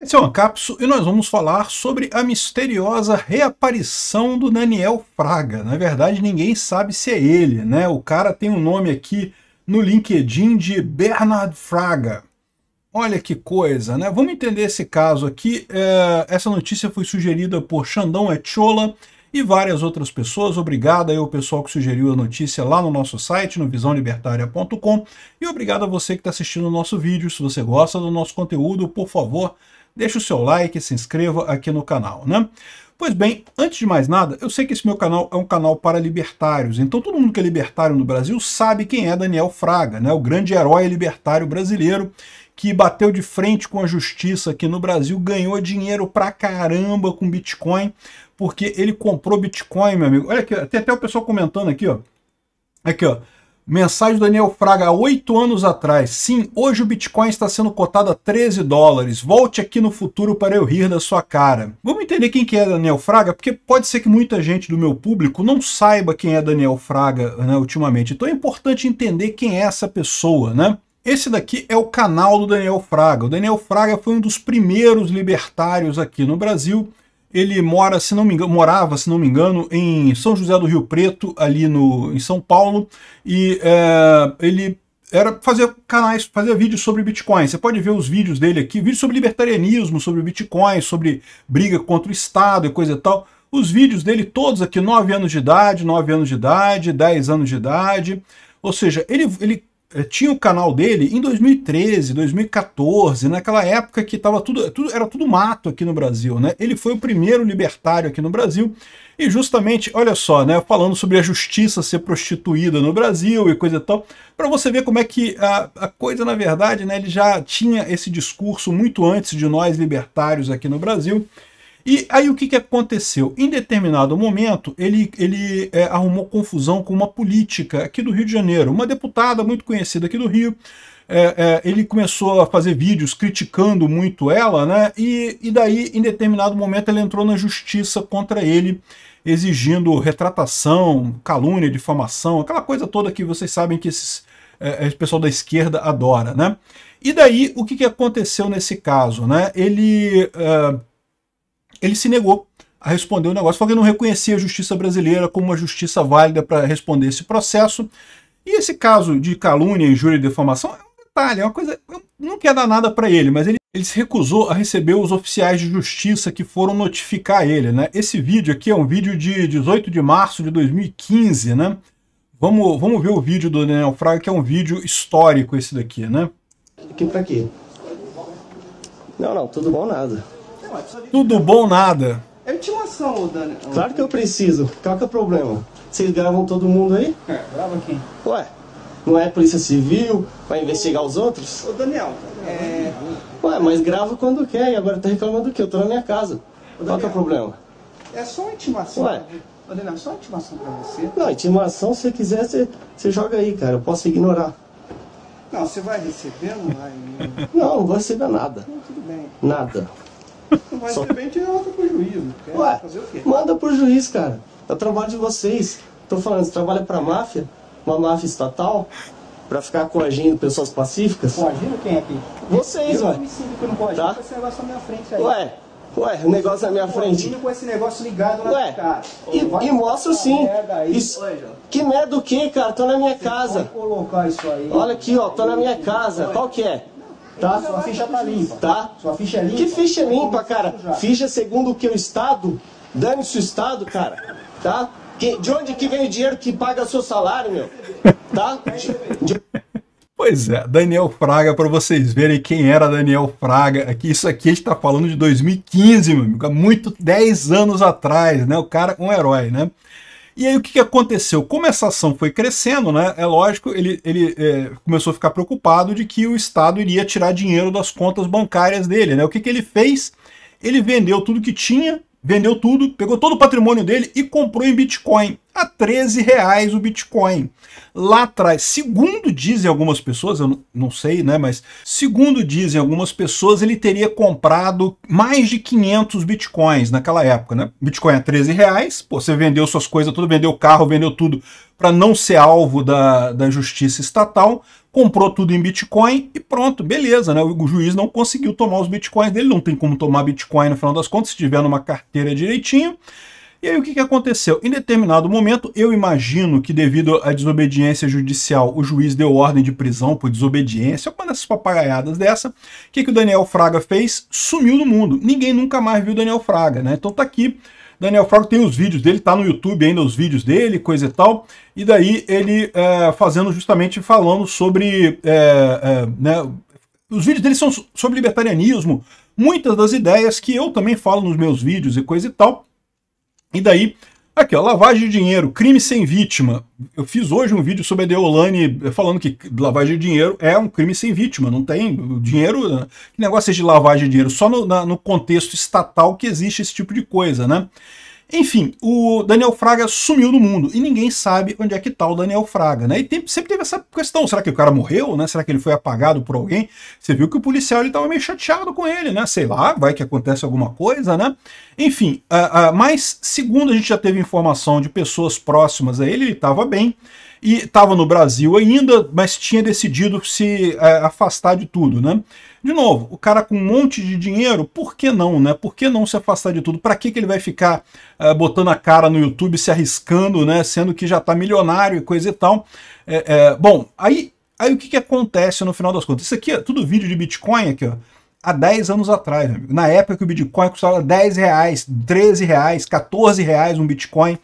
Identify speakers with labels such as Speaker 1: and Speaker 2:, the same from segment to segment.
Speaker 1: Esse é o Ancapso e nós vamos falar sobre a misteriosa reaparição do Daniel Fraga. Na verdade, ninguém sabe se é ele, né? O cara tem um nome aqui no LinkedIn de Bernard Fraga. Olha que coisa, né? Vamos entender esse caso aqui. É, essa notícia foi sugerida por Xandão Etchola e várias outras pessoas. Obrigado aí ao pessoal que sugeriu a notícia lá no nosso site, no visãolibertária.com. E obrigado a você que está assistindo o nosso vídeo. Se você gosta do nosso conteúdo, por favor, deixe o seu like, se inscreva aqui no canal, né? Pois bem, antes de mais nada, eu sei que esse meu canal é um canal para libertários, então todo mundo que é libertário no Brasil sabe quem é Daniel Fraga, né? o grande herói libertário brasileiro que bateu de frente com a justiça aqui no Brasil, ganhou dinheiro pra caramba com Bitcoin, porque ele comprou Bitcoin, meu amigo. Olha aqui, tem até o pessoal comentando aqui, ó. Aqui, ó. Mensagem do Daniel Fraga há oito anos atrás. Sim, hoje o Bitcoin está sendo cotado a 13 dólares. Volte aqui no futuro para eu rir da sua cara. Vamos entender quem que é Daniel Fraga, porque pode ser que muita gente do meu público não saiba quem é Daniel Fraga né, ultimamente. Então é importante entender quem é essa pessoa, né? Esse daqui é o canal do Daniel Fraga. O Daniel Fraga foi um dos primeiros libertários aqui no Brasil. Ele mora, se não me engano, morava, se não me engano, em São José do Rio Preto, ali no, em São Paulo, e é, ele era fazer canais, fazer vídeos sobre Bitcoin. Você pode ver os vídeos dele aqui, vídeos sobre libertarianismo, sobre Bitcoin, sobre briga contra o Estado e coisa e tal. Os vídeos dele todos aqui, 9 anos de idade, 9 anos de idade, 10 anos de idade. Ou seja, ele, ele eh, tinha o canal dele em 2013, 2014, naquela época que tava tudo, tudo, era tudo mato aqui no Brasil, né? Ele foi o primeiro libertário aqui no Brasil e justamente, olha só, né, falando sobre a justiça ser prostituída no Brasil e coisa e tal, para você ver como é que a, a coisa, na verdade, né, ele já tinha esse discurso muito antes de nós libertários aqui no Brasil e aí o que, que aconteceu? Em determinado momento, ele, ele é, arrumou confusão com uma política aqui do Rio de Janeiro, uma deputada muito conhecida aqui do Rio. É, é, ele começou a fazer vídeos criticando muito ela, né? E, e daí, em determinado momento, ela entrou na justiça contra ele, exigindo retratação, calúnia, difamação, aquela coisa toda que vocês sabem que esses, é, esse pessoal da esquerda adora, né? E daí, o que, que aconteceu nesse caso, né? Ele... É, ele se negou a responder o negócio, falou que não reconhecia a justiça brasileira como uma justiça válida para responder esse processo. E esse caso de calúnia, injúria e defamação é um detalhe, é uma coisa. Não quer dar nada para ele, mas ele, ele se recusou a receber os oficiais de justiça que foram notificar ele. Né? Esse vídeo aqui é um vídeo de 18 de março de 2015, né? Vamos, vamos ver o vídeo do Daniel Fraga, que é um vídeo histórico esse daqui, né? Aqui pra quê? Não, não, tudo bom nada. É tudo bom, nada.
Speaker 2: É ventilação, Dani. Claro
Speaker 1: que eu preciso. Qual
Speaker 2: que é o problema? Vocês gravam todo mundo aí? É, grava quem? Ué, não é polícia civil? Vai investigar os outros? Ô, Daniel, é... Ué, mas grava quando quer e agora tá reclamando do quê? Eu tô na minha casa. Ô, Qual que é o problema? É só uma intimação. Ué? Ô, Daniel, é só uma intimação pra você. Não, intimação, se você quiser, você, você joga aí, cara. Eu posso ignorar. Não, você vai receber, não vai... Né? não, não vou receber nada. Não, tudo bem. Nada. Mas Só... de repente manda pro juiz. Quer Ué, fazer o quê? Manda pro juiz, cara. É o trabalho de vocês. Tô falando, você trabalha pra máfia, uma máfia estatal, pra ficar coagindo pessoas pacíficas. Coagindo quem aqui? Vocês, ué. Eu não tá? esse negócio é na minha frente aí. Ué. Ué, o negócio é na minha frente. com esse negócio ligado na Ué, cara. E, e mostra sim. Merda aí, isso, que merda o que, cara? Tô na minha Você casa. Olha aqui, ó. Tô na minha casa. Qual que é? Tá? Sua ficha tá limpa. Tá? Sua ficha é limpa. Que ficha é limpa, cara? Ficha segundo o que o Estado, dane-se o Estado, cara. Tá? Que, de onde que vem o dinheiro que paga seu salário, meu? Tá? De...
Speaker 1: Pois é, Daniel Fraga, para vocês verem quem era Daniel Fraga. Aqui, isso aqui a gente está falando de 2015, meu amigo, há muito 10 anos atrás, né? O cara, um herói, né? E aí o que, que aconteceu? Como essa ação foi crescendo, né? É lógico, ele, ele é, começou a ficar preocupado de que o Estado iria tirar dinheiro das contas bancárias dele, né? O que, que ele fez? Ele vendeu tudo que tinha vendeu tudo, pegou todo o patrimônio dele e comprou em Bitcoin, a 13 reais o Bitcoin. Lá atrás, segundo dizem algumas pessoas, eu não sei, né, mas segundo dizem algumas pessoas, ele teria comprado mais de 500 Bitcoins naquela época, né? Bitcoin a é 13 reais, pô, você vendeu suas coisas, tudo, vendeu carro, vendeu tudo para não ser alvo da, da justiça estatal, comprou tudo em Bitcoin e pronto, beleza, né? O juiz não conseguiu tomar os Bitcoins dele, não tem como tomar Bitcoin no final das contas, se tiver numa carteira direitinho. E aí o que, que aconteceu? Em determinado momento, eu imagino que devido à desobediência judicial, o juiz deu ordem de prisão por desobediência, uma dessas papagaiadas dessa. O que, que o Daniel Fraga fez? Sumiu do mundo. Ninguém nunca mais viu o Daniel Fraga, né? Então tá aqui Daniel Franco tem os vídeos dele, tá no YouTube ainda os vídeos dele, coisa e tal. E daí ele é, fazendo justamente falando sobre. É, é, né, os vídeos dele são sobre libertarianismo, muitas das ideias que eu também falo nos meus vídeos e coisa e tal. E daí Aqui, ó, lavagem de dinheiro, crime sem vítima. Eu fiz hoje um vídeo sobre a Deolane eh, falando que lavagem de dinheiro é um crime sem vítima, não tem dinheiro, né, que negócio é de lavagem de dinheiro, só no, na, no contexto estatal que existe esse tipo de coisa, né? Enfim, o Daniel Fraga sumiu do mundo e ninguém sabe onde é que está o Daniel Fraga, né? E tem, sempre teve essa questão, será que o cara morreu, né? Será que ele foi apagado por alguém? Você viu que o policial ele estava meio chateado com ele, né? Sei lá, vai que acontece alguma coisa, né? Enfim, uh, uh, mas segundo a gente já teve informação de pessoas próximas a ele, ele estava bem e estava no Brasil ainda, mas tinha decidido se uh, afastar de tudo, né? De novo, o cara com um monte de dinheiro, por que não, né? Por que não se afastar de tudo? Para que, que ele vai ficar uh, botando a cara no YouTube, se arriscando, né? Sendo que já está milionário e coisa e tal. É, é, bom, aí, aí o que, que acontece no final das contas? Isso aqui é tudo vídeo de Bitcoin aqui, ó há 10 anos atrás, amigo. Na época que o Bitcoin custava 10 reais, 13 reais, 14 reais um Bitcoin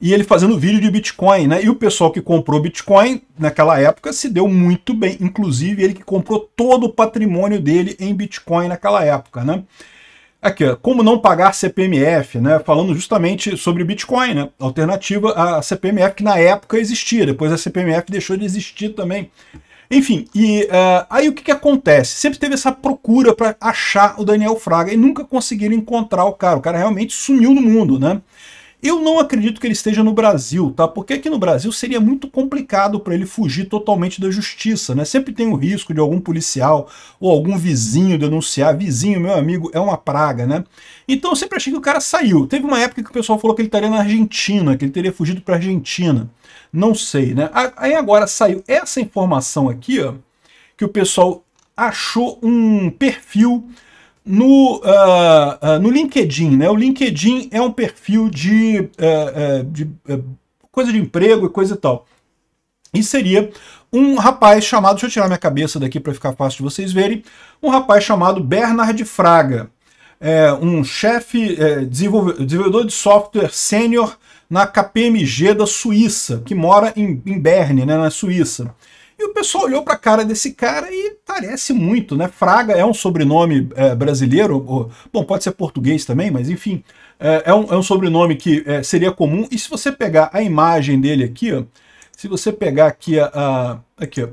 Speaker 1: e ele fazendo vídeo de Bitcoin, né? E o pessoal que comprou Bitcoin naquela época se deu muito bem, inclusive ele que comprou todo o patrimônio dele em Bitcoin naquela época, né? Aqui, ó, como não pagar CPMF, né? Falando justamente sobre Bitcoin, né? Alternativa à CPMF que na época existia, depois a CPMF deixou de existir também. Enfim, e uh, aí o que, que acontece? Sempre teve essa procura para achar o Daniel Fraga e nunca conseguiram encontrar o cara. O cara realmente sumiu no mundo, né? Eu não acredito que ele esteja no Brasil, tá? Porque aqui no Brasil seria muito complicado para ele fugir totalmente da justiça, né? Sempre tem o risco de algum policial ou algum vizinho denunciar. Vizinho, meu amigo, é uma praga, né? Então eu sempre achei que o cara saiu. Teve uma época que o pessoal falou que ele estaria na Argentina, que ele teria fugido para Argentina. Não sei, né? Aí agora saiu essa informação aqui, ó, que o pessoal achou um perfil no, uh, uh, no LinkedIn, né? O LinkedIn é um perfil de, uh, de coisa de emprego e coisa e tal. E seria um rapaz chamado, deixa eu tirar minha cabeça daqui para ficar fácil de vocês verem, um rapaz chamado Bernard Fraga, é, um chefe é, desenvolvedor de software sênior na KPMG da Suíça, que mora em, em Berne, né, na Suíça. E o pessoal olhou para a cara desse cara e parece muito, né? Fraga é um sobrenome é, brasileiro, ou, bom, pode ser português também, mas enfim, é, é, um, é um, sobrenome que é, seria comum. E se você pegar a imagem dele aqui, ó, se você pegar aqui a, a aqui, ó,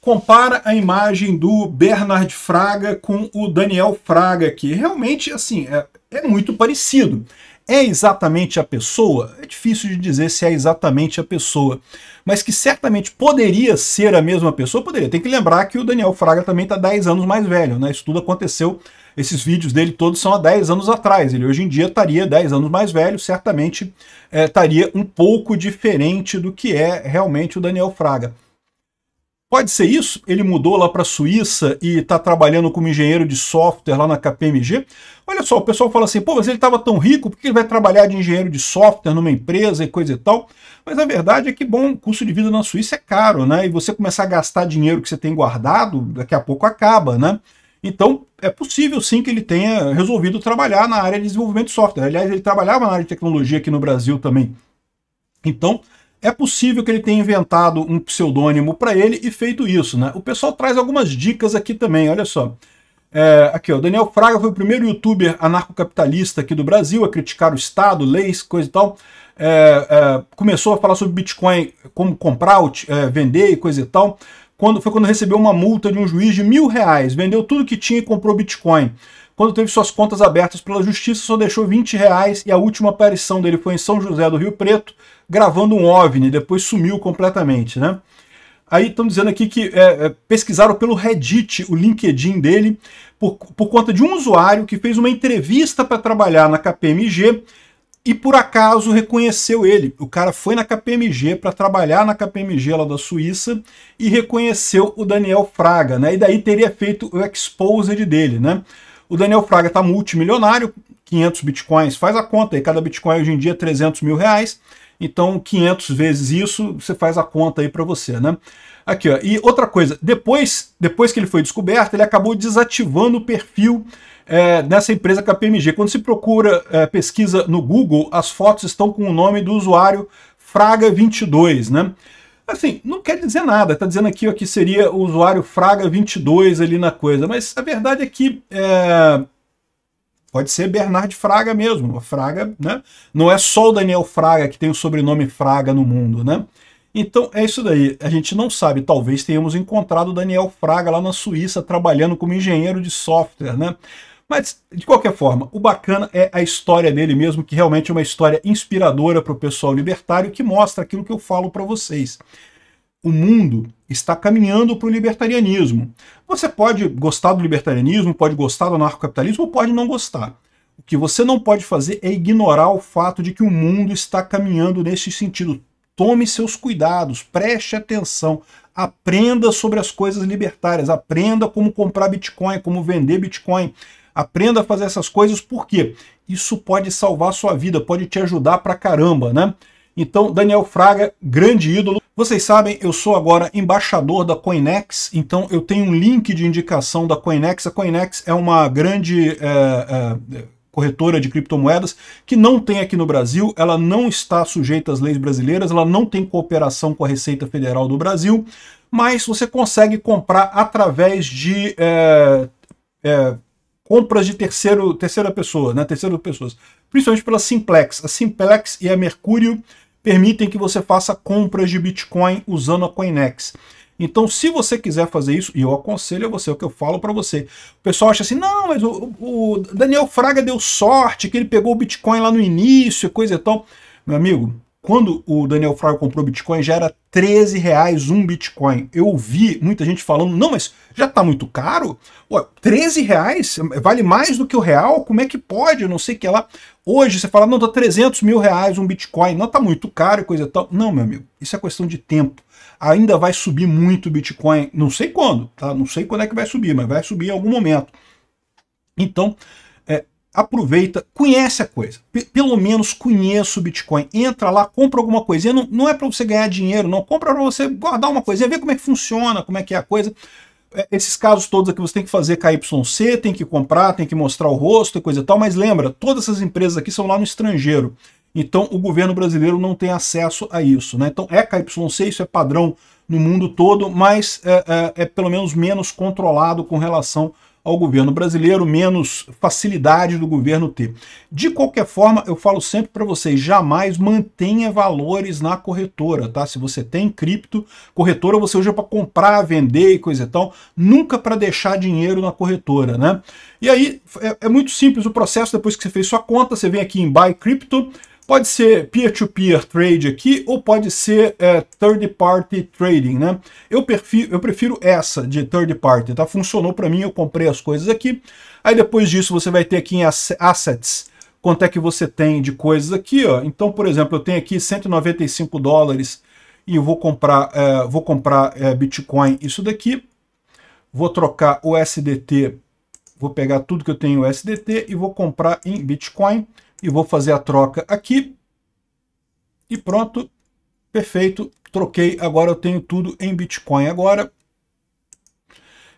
Speaker 1: compara a imagem do Bernard Fraga com o Daniel Fraga aqui. Realmente, assim, é, é muito parecido. É exatamente a pessoa? É difícil de dizer se é exatamente a pessoa, mas que certamente poderia ser a mesma pessoa, poderia. Tem que lembrar que o Daniel Fraga também está 10 anos mais velho, né? Isso tudo aconteceu, esses vídeos dele todos são há 10 anos atrás. Ele hoje em dia estaria 10 anos mais velho, certamente é, estaria um pouco diferente do que é realmente o Daniel Fraga. Pode ser isso? Ele mudou lá para a Suíça e está trabalhando como engenheiro de software lá na KPMG? Olha só, o pessoal fala assim, pô, mas ele estava tão rico, por que ele vai trabalhar de engenheiro de software numa empresa e coisa e tal? Mas a verdade é que, bom, o custo de vida na Suíça é caro, né? E você começar a gastar dinheiro que você tem guardado, daqui a pouco acaba, né? Então, é possível sim que ele tenha resolvido trabalhar na área de desenvolvimento de software. Aliás, ele trabalhava na área de tecnologia aqui no Brasil também. Então, é possível que ele tenha inventado um pseudônimo para ele e feito isso, né? O pessoal traz algumas dicas aqui também, olha só. É, aqui, ó, Daniel Fraga foi o primeiro youtuber anarcocapitalista aqui do Brasil a criticar o Estado, leis, coisa e tal. É, é, começou a falar sobre Bitcoin, como comprar, é, vender e coisa e tal. Quando, foi quando recebeu uma multa de um juiz de mil reais. Vendeu tudo que tinha e comprou Bitcoin. Quando teve suas contas abertas pela justiça, só deixou 20 reais e a última aparição dele foi em São José do Rio Preto, gravando um OVNI, depois sumiu completamente, né? Aí estão dizendo aqui que é, é, pesquisaram pelo Reddit, o LinkedIn dele, por, por conta de um usuário que fez uma entrevista para trabalhar na KPMG e por acaso reconheceu ele. O cara foi na KPMG para trabalhar na KPMG lá da Suíça e reconheceu o Daniel Fraga, né? E daí teria feito o exposed dele, né? O Daniel Fraga está multimilionário, 500 bitcoins, faz a conta aí, cada bitcoin hoje em dia é 300 mil reais. Então, 500 vezes isso, você faz a conta aí para você, né? Aqui, ó. E outra coisa, depois, depois que ele foi descoberto, ele acabou desativando o perfil é, nessa empresa KPMG. Quando se procura é, pesquisa no Google, as fotos estão com o nome do usuário Fraga22, né? Assim, não quer dizer nada, tá dizendo aqui ó, que seria o usuário Fraga22 ali na coisa, mas a verdade é que é, Pode ser Bernard Fraga mesmo. Fraga, né? Não é só o Daniel Fraga que tem o sobrenome Fraga no mundo, né? Então é isso daí. A gente não sabe. Talvez tenhamos encontrado o Daniel Fraga lá na Suíça trabalhando como engenheiro de software, né? Mas, de qualquer forma, o bacana é a história dele mesmo, que realmente é uma história inspiradora para o pessoal libertário, que mostra aquilo que eu falo para vocês o mundo está caminhando para o libertarianismo. Você pode gostar do libertarianismo, pode gostar do anarcocapitalismo, ou pode não gostar. O que você não pode fazer é ignorar o fato de que o mundo está caminhando nesse sentido. Tome seus cuidados, preste atenção, aprenda sobre as coisas libertárias, aprenda como comprar Bitcoin, como vender Bitcoin, aprenda a fazer essas coisas, porque isso pode salvar sua vida, pode te ajudar pra caramba, né? Então, Daniel Fraga, grande ídolo. Vocês sabem, eu sou agora embaixador da Coinex, então eu tenho um link de indicação da Coinex. A Coinex é uma grande é, é, corretora de criptomoedas que não tem aqui no Brasil, ela não está sujeita às leis brasileiras, ela não tem cooperação com a Receita Federal do Brasil, mas você consegue comprar através de é, é compras de terceiro, terceira pessoa, né? Terceira pessoas, principalmente pela Simplex. A Simplex e a Mercúrio permitem que você faça compras de Bitcoin usando a Coinex. Então, se você quiser fazer isso, e eu aconselho a você, é o que eu falo para você. O pessoal acha assim, não, mas o, o, Daniel Fraga deu sorte, que ele pegou o Bitcoin lá no início, coisa e tal. Meu amigo, quando o Daniel Fryer comprou Bitcoin, já era 13 reais um Bitcoin. Eu vi muita gente falando, não, mas já está muito caro? Ué, 13 reais? Vale mais do que o real? Como é que pode? Eu não sei o que lá. Hoje você fala, não, tá 300 mil reais um Bitcoin. Não, tá muito caro e coisa tal. Não, meu amigo, isso é questão de tempo. Ainda vai subir muito o Bitcoin. Não sei quando, tá? Não sei quando é que vai subir, mas vai subir em algum momento. Então, aproveita, conhece a coisa. P pelo menos conheça o Bitcoin. Entra lá, compra alguma coisinha. Não, não é para você ganhar dinheiro, não. Compra para você guardar uma coisinha, ver como é que funciona, como é que é a coisa. É, esses casos todos aqui você tem que fazer KYC, tem que comprar, tem que mostrar o rosto e coisa e tal, mas lembra, todas essas empresas aqui são lá no estrangeiro. Então o governo brasileiro não tem acesso a isso. Né? Então é KYC, isso é padrão no mundo todo, mas é, é, é pelo menos menos controlado com relação ao governo brasileiro, menos facilidade do governo ter. De qualquer forma, eu falo sempre para vocês, jamais mantenha valores na corretora, tá? Se você tem cripto, corretora você usa para comprar, vender e coisa e tal, nunca para deixar dinheiro na corretora, né? E aí é, é muito simples o processo, depois que você fez sua conta, você vem aqui em Buy Crypto, Pode ser peer-to-peer -peer trade aqui ou pode ser é, third-party trading, né? Eu prefiro, eu prefiro essa de third-party, tá? Funcionou para mim, eu comprei as coisas aqui. Aí depois disso você vai ter aqui em assets, quanto é que você tem de coisas aqui, ó. Então, por exemplo, eu tenho aqui 195 dólares e eu vou comprar, é, vou comprar é, Bitcoin isso daqui. Vou trocar o SDT, vou pegar tudo que eu tenho em SDT e vou comprar em Bitcoin e vou fazer a troca aqui. E pronto, perfeito, troquei. Agora eu tenho tudo em Bitcoin. Agora,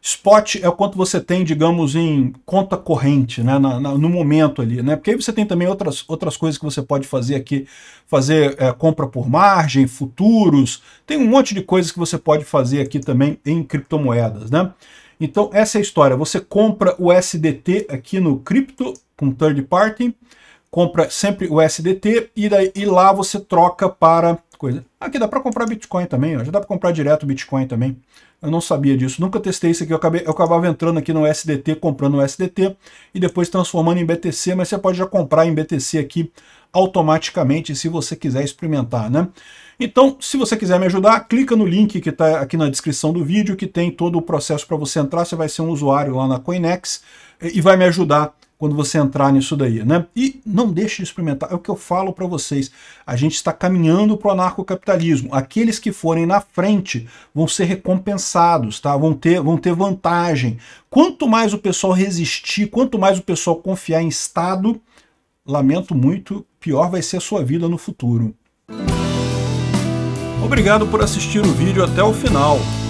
Speaker 1: spot é o quanto você tem, digamos, em conta corrente, né, na, na, no momento ali, né, porque aí você tem também outras, outras coisas que você pode fazer aqui, fazer é, compra por margem, futuros, tem um monte de coisas que você pode fazer aqui também em criptomoedas, né. Então essa é a história, você compra o SDT aqui no cripto com third party, compra sempre o SDT e, daí, e lá você troca para coisa. Aqui dá para comprar Bitcoin também, ó. já dá para comprar direto Bitcoin também. Eu não sabia disso, nunca testei isso aqui, eu, acabei, eu acabava entrando aqui no SDT, comprando o SDT e depois transformando em BTC, mas você pode já comprar em BTC aqui automaticamente se você quiser experimentar, né? Então, se você quiser me ajudar, clica no link que está aqui na descrição do vídeo, que tem todo o processo para você entrar, você vai ser um usuário lá na Coinex e vai me ajudar quando você entrar nisso daí, né? E não deixe de experimentar, é o que eu falo para vocês. A gente está caminhando para o anarcocapitalismo. Aqueles que forem na frente vão ser recompensados, tá? Vão ter, vão ter vantagem. Quanto mais o pessoal resistir, quanto mais o pessoal confiar em Estado, lamento muito, pior vai ser a sua vida no futuro. Obrigado por assistir o vídeo até o final.